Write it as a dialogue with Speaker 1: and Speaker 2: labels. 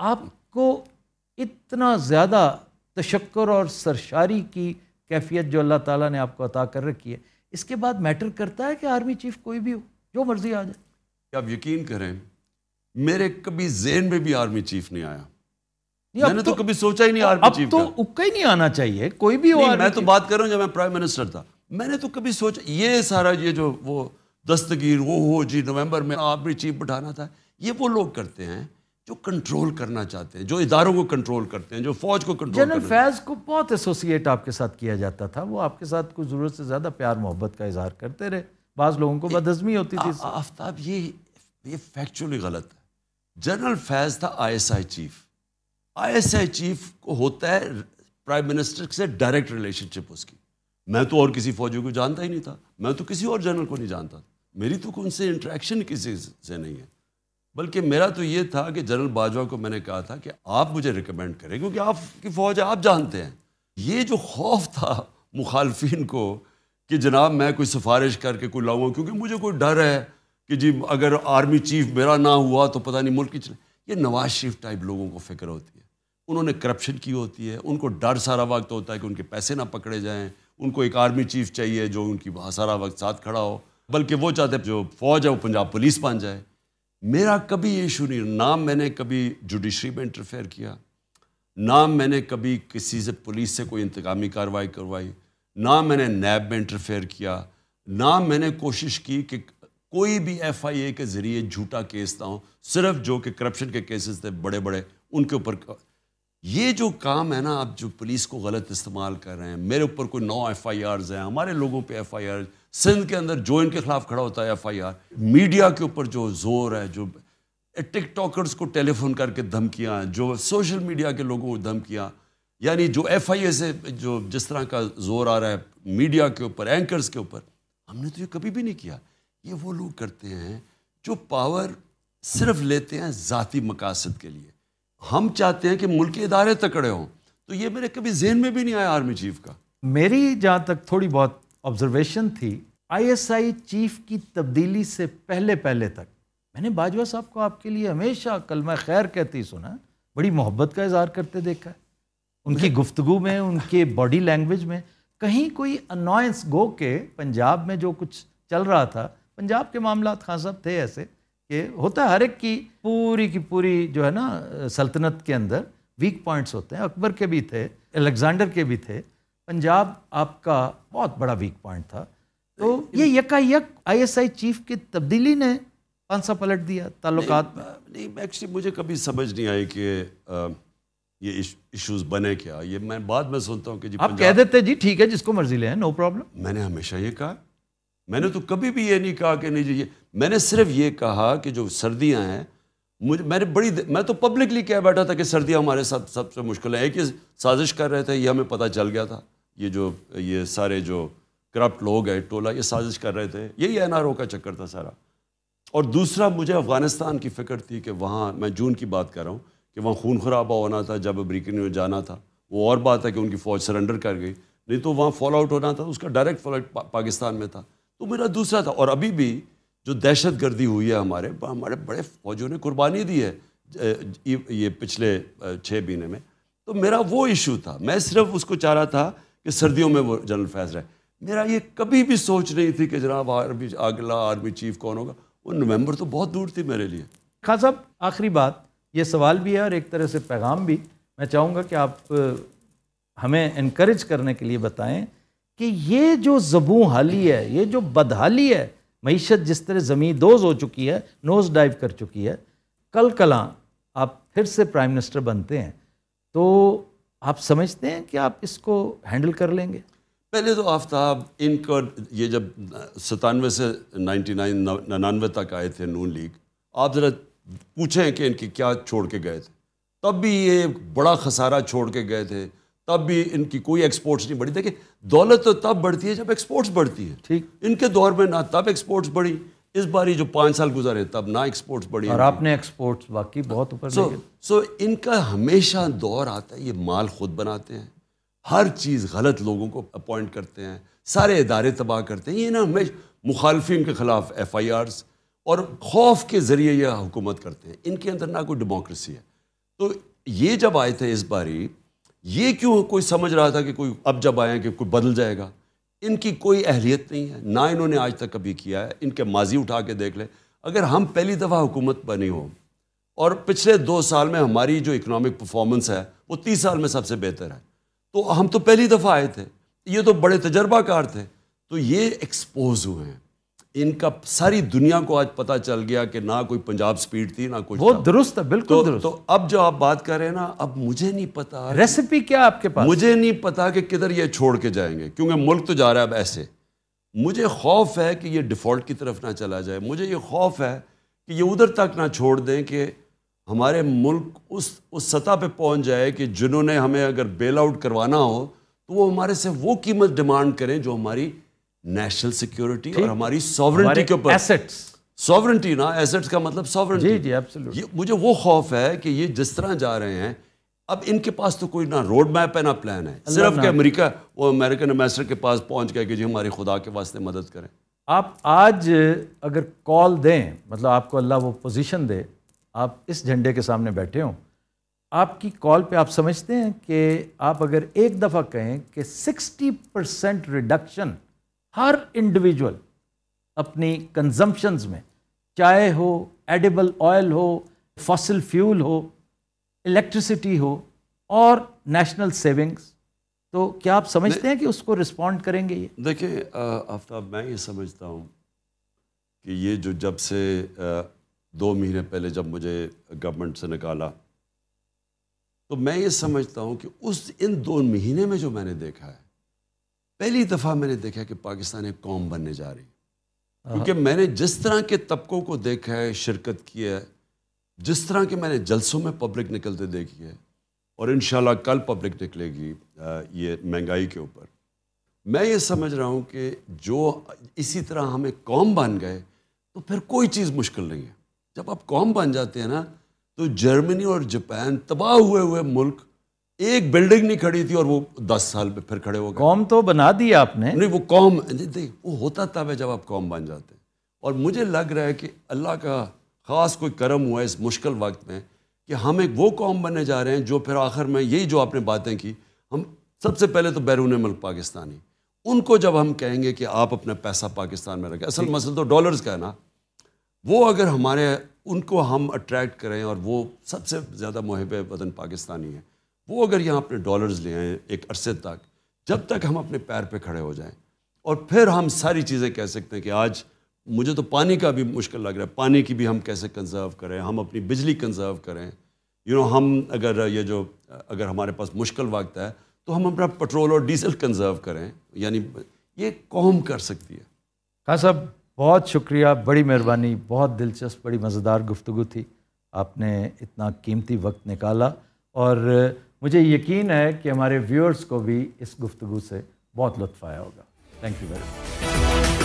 Speaker 1: आपको इतना ज़्यादा तशक्र और सरशारी की कैफियत जो अल्लाह ताला ने आपको अता कर रखी है इसके बाद मैटर करता है कि आर्मी चीफ कोई भी हो
Speaker 2: जो मर्जी आ जाए आप यकीन करें मेरे कभी जेन में भी आर्मी चीफ नहीं आया मैंने तो, तो कभी सोचा ही नहीं तो आर्मी चीफ तो उक्का ही नहीं आना चाहिए कोई भी हो मैं तो बात कर रहा हूँ जब मैं प्राइम मिनिस्टर था मैंने तो कभी सोचा ये सारा ये जो वो दस्तगीर वो हो जी नवंबर में आर्मी चीफ बैठाना था ये वो लोग करते हैं जो कंट्रोल करना चाहते हैं जो इदारों को कंट्रोल करते हैं जो फौज को कंट्रोल जनरल
Speaker 1: फैज़ को बहुत एसोसिएट आपके साथ किया जाता था वो आपके साथ कुछ ज़रूरत से ज़्यादा प्यार मोहब्बत का इजहार करते रहे बाज़ लोगों को बदज़मी
Speaker 2: होती थी आफ्ताब ये ये फैक्चुअली गलत है जनरल फैज़ था आईएसआई चीफ आईएसआई चीफ को होता है प्राइम मिनिस्टर से डायरेक्ट रिलेशनशिप उसकी मैं तो और किसी फौजी को जानता ही नहीं था मैं तो किसी और जनरल को नहीं जानता मेरी तो उनसे इंट्रैक्शन किसी से नहीं है बल्कि मेरा तो ये था कि जनरल बाजवा को मैंने कहा था कि आप मुझे रिकमेंड करें क्योंकि आपकी फ़ौज है आप जानते हैं ये जो खौफ था मुखालफन को कि जनाब मैं कोई सिफारिश करके कोई लाऊंगा क्योंकि मुझे कोई डर है कि जी अगर आर्मी चीफ मेरा ना हुआ तो पता नहीं मुल्क की चले ये नवाज शरीफ टाइप लोगों को फिक्र होती है उन्होंने करप्शन की होती है उनको डर सारा वक्त होता है कि उनके पैसे ना पकड़े जाएं उनको एक आर्मी चीफ चाहिए जो उनकी सारा वक्त साथ खड़ा हो बल्कि वो चाहते जो फौज है वो पंजाब पुलिस बन जाए मेरा कभी इशू नहीं ना मैंने कभी जुडिशरी में इंटरफेयर किया ना मैंने कभी किसी से पुलिस से कोई इंतकामी कार्रवाई करवाई ना मैंने नैब में इंटरफेयर किया ना मैंने कोशिश की कि कोई भी एफआईए के ज़रिए झूठा केस ना हो सिर्फ जो कि करप्शन के केसेस थे बड़े बड़े उनके ऊपर ये जो काम है ना आप जो पुलिस को गलत इस्तेमाल कर रहे हैं मेरे ऊपर कोई नौ एफ आई आर्स हैं हमारे लोगों पे एफ आई आर सिंध के अंदर जो इनके खिलाफ खड़ा होता है एफ आई आर मीडिया के ऊपर जो जोर है जो टिकटॉकर्स को टेलीफोन करके धमकियाँ जो सोशल मीडिया के लोगों को धमकियाँ यानी जो एफ आई ए से जो जिस तरह का जोर आ रहा है मीडिया के ऊपर एंकर्स के ऊपर हमने तो ये कभी भी नहीं किया ये वो लोग करते हैं जो पावर सिर्फ लेते हैं ज़ाती मकासद के लिए हम चाहते हैं कि मुल्क के इदारे तकड़े हों तो ये मेरे कभी जहन में भी नहीं आया आर्मी चीफ का मेरी जहाँ तक थोड़ी बहुत ऑब्जर्वेशन थी आईएसआई चीफ की तब्दीली
Speaker 1: से पहले पहले तक मैंने बाजवा साहब को आपके लिए हमेशा कलमा खैर कहती सुना बड़ी मोहब्बत का इजहार करते देखा है उनकी गुफ्तगु में उनके बॉडी लैंग्वेज में कहीं कोई अनॉयंस गो के पंजाब में जो कुछ चल रहा था पंजाब के मामला खान साहब थे ऐसे ये होता है हर एक की पूरी की पूरी जो है ना सल्तनत के अंदर वीक पॉइंट्स होते हैं अकबर के भी थे अलेक्जेंडर के भी थे पंजाब
Speaker 2: आपका बहुत बड़ा वीक पॉइंट था
Speaker 1: तो ये यकायक आईएसआई चीफ की तब्दीली ने पाँच सौ पलट दिया ताल्लुकात में
Speaker 2: नहीं एक्चुअली मुझे कभी समझ नहीं आई कि ये इश्यूज बने क्या ये मैं बाद में सुनता हूँ कि जी आप कह देते जी ठीक है जिसको मर्जी ले नो प्रॉब्लम मैंने हमेशा ये कहा मैंने तो कभी भी ये नहीं कहा कि नहीं जी मैंने सिर्फ ये कहा कि जो सर्दियाँ हैं मुझे मैंने बड़ी मैं तो पब्लिकली कह बैठा था कि सर्दियाँ हमारे साथ सबसे मुश्किल है एक ही साजिश कर रहे थे ये हमें पता चल गया था ये जो ये सारे जो करप्ट लोग हैं टोला ये साजिश कर रहे थे यही एन का चक्कर था सारा और दूसरा मुझे अफ़गानिस्तान की फ़िक्र थी कि वहाँ मैं जून की बात कर रहा हूँ कि वहाँ खून खराबा होना था जब अमरीकी ने जाना था वो और बात है कि उनकी फ़ौज सरेंडर कर गई नहीं तो वहाँ फॉल आउट होना था उसका डायरेक्ट फॉल आउट पा, पाकिस्तान में था तो मेरा दूसरा था और अभी भी जो दहशत गर्दी हुई है हमारे हमारे बड़े फौजियों ने कुर्बानी दी है ये पिछले छः महीने में तो मेरा वो इशू था मैं सिर्फ उसको चाह रहा था कि सर्दियों में वो जनरल फैज रहे मेरा ये कभी भी सोच नहीं थी कि जनाब आर्मी अगला आर्मी चीफ कौन होगा वो नवंबर तो बहुत दूर थी मेरे लिए खास साहब आखिरी बात ये सवाल भी है और
Speaker 1: एक तरह से पैगाम भी मैं चाहूँगा कि आप हमें इनक्रेज करने के लिए बताएं कि ये जो जबू हाली है ये जो बदहाली है मीशत जिस तरह ज़मीन दोज हो चुकी है नोज डाइव कर चुकी है कल कला आप फिर से प्राइम मिनिस्टर बनते हैं तो आप समझते हैं कि आप इसको हैंडल कर लेंगे
Speaker 2: पहले तो आफ्ताब इनका ये जब सतानवे से नाइन्टी नाइन ननानवे तक आए थे नून लीग आप ज़रा पूछें कि इनके क्या छोड़ के गए थे तब भी ये बड़ा खसारा छोड़ के गए थे तब भी इनकी कोई एक्सपोर्ट्स नहीं बढ़ी देखिए दौलत तो तब बढ़ती है जब एक्सपोर्ट्स बढ़ती है ठीक इनके दौर में ना तब एक्सपोर्ट्स बढ़ी इस बारी जो पाँच साल गुजारे तब ना एक्सपोर्ट्स बढ़ी और आपने
Speaker 1: एक्सपोर्ट्स बाकी बहुत ऊपर सो
Speaker 2: सो इनका हमेशा दौर आता है ये माल खुद बनाते हैं हर चीज़ गलत लोगों को अपॉइंट करते हैं सारे इदारे तबाह करते हैं ये ना हमेशा मुखालफी के ख़िलाफ़ एफ आई आरस और खौफ के ज़रिए यह हुकूमत करते हैं इनके अंदर ना कोई डेमोक्रेसी है तो ये जब आए थे इस बारी ये क्यों कोई समझ रहा था कि कोई अब जब आए कि कोई बदल जाएगा इनकी कोई अहलियत नहीं है ना इन्होंने आज तक कभी किया है इनके माजी उठा के देख लें अगर हम पहली दफ़ा हुकूमत बनी हो और पिछले दो साल में हमारी जो इकनॉमिक परफॉर्मेंस है वो तीस साल में सबसे बेहतर है तो हम तो पहली दफ़ा आए थे ये तो बड़े तजर्बाकार थे तो ये एक्सपोज हुए हैं इनका सारी दुनिया को आज पता चल गया कि ना कोई पंजाब स्पीड थी ना कुछ वो दुरुस्त है बिल्कुल तो, दुरुस्त तो अब जो आप बात कर रहे हैं ना अब मुझे नहीं पता रेसिपी क्या आपके पास मुझे नहीं पता कि किधर ये छोड़ के जाएंगे क्योंकि मुल्क तो जा रहा है अब ऐसे मुझे खौफ है कि ये डिफ़ॉल्ट की तरफ ना चला जाए मुझे ये खौफ है कि ये उधर तक ना छोड़ दें कि हमारे मुल्क उस उस सतह पे पहुंच जाए कि जिन्होंने हमें अगर बेल आउट करवाना हो तो वो हमारे से वो कीमत डिमांड करें जो हमारी नेशनल सिक्योरिटी और हमारी सॉवरेंटी के ऊपर एसेट्स सॉवरेंटी ना एसेट्स का मतलब सॉवरेंटी जी जी मुझे वो खौफ है कि ये जिस तरह जा रहे हैं अब इनके पास तो कोई ना रोड मैप है ना प्लान है सिर्फ कि अमेरिका वो अमेरिकन एम्बेसडर के पास पहुंच गया कि जी हमारी खुदा के वास्ते मदद करें
Speaker 1: आप आज अगर कॉल दें मतलब आपको अल्लाह वो पोजीशन दे आप इस झंडे के सामने बैठे हों आपकी कॉल पे आप समझते हैं कि आप अगर एक दफ़ा कहें कि 60 परसेंट रिडक्शन हर इंडिविजुअल अपनी कंजम्पशंस में चाय हो एडिबल ऑयल हो फॉसिल फ्यूल हो इलेक्ट्रिसिटी हो और नेशनल सेविंग्स तो क्या आप समझते हैं कि उसको रिस्पॉन्ड करेंगे ये
Speaker 2: देखिए आफ्ताब मैं ये समझता हूँ कि ये जो जब से आ, दो महीने पहले जब मुझे गवर्नमेंट से निकाला तो मैं ये समझता हूँ कि उस इन दो महीने में जो मैंने देखा है पहली दफ़ा मैंने देखा कि पाकिस्तान एक कौम बनने जा रही हाँ। क्योंकि मैंने जिस तरह के तबकों को देखा है शिरकत की है जिस तरह के मैंने जलसों में पब्लिक निकलते देखी है और इन कल पब्लिक निकलेगी ये महंगाई के ऊपर मैं ये समझ रहा हूँ कि जो इसी तरह हमें कौम बन गए तो फिर कोई चीज़ मुश्किल नहीं है जब आप कौम बन जाते हैं ना तो जर्मनी और जापान तबाह हुए हुए मुल्क एक बिल्डिंग नहीं खड़ी थी और वो दस साल में फिर खड़े हो गए कौम तो बना दी आपने नहीं वो कौम वो होता तब है जब आप कौम बन जाते हैं और मुझे लग रहा है कि अल्लाह का ख़ास कोई करम हुआ इस मुश्किल वक्त में कि हम एक वो कौम बनने जा रहे हैं जो फिर आखिर में यही जो आपने बातें की हम सबसे पहले तो बैरून मुल्क पाकिस्तानी उनको जब हम कहेंगे कि आप अपना पैसा पाकिस्तान में रखें असल मसल तो डॉलर्स का है ना वो अगर हमारे उनको हम अट्रैक्ट करें और वो सबसे ज़्यादा मुहब वतन पाकिस्तानी है वो अगर यहाँ अपने डॉलर्स ले आएँ एक अरसे तक जब तक हम अपने पैर पे खड़े हो जाएं और फिर हम सारी चीज़ें कह सकते हैं कि आज मुझे तो पानी का भी मुश्किल लग रहा है पानी की भी हम कैसे कंजर्व करें हम अपनी बिजली कंजर्व करें यू you नो know, हम अगर ये जो अगर हमारे पास मुश्किल वक्त है तो हम अपना पेट्रोल और डीजल कंजर्व करें यानी ये कौम कर सकती है खान
Speaker 1: हाँ साहब बहुत शुक्रिया बड़ी मेहरबानी बहुत दिलचस्प बड़ी मज़ेदार गुफ्तु थी आपने इतना कीमती वक्त निकाला और मुझे यकीन है कि हमारे व्यूअर्स को भी इस गुफ्तु से बहुत लुत्फ आया होगा थैंक यू वेरी मच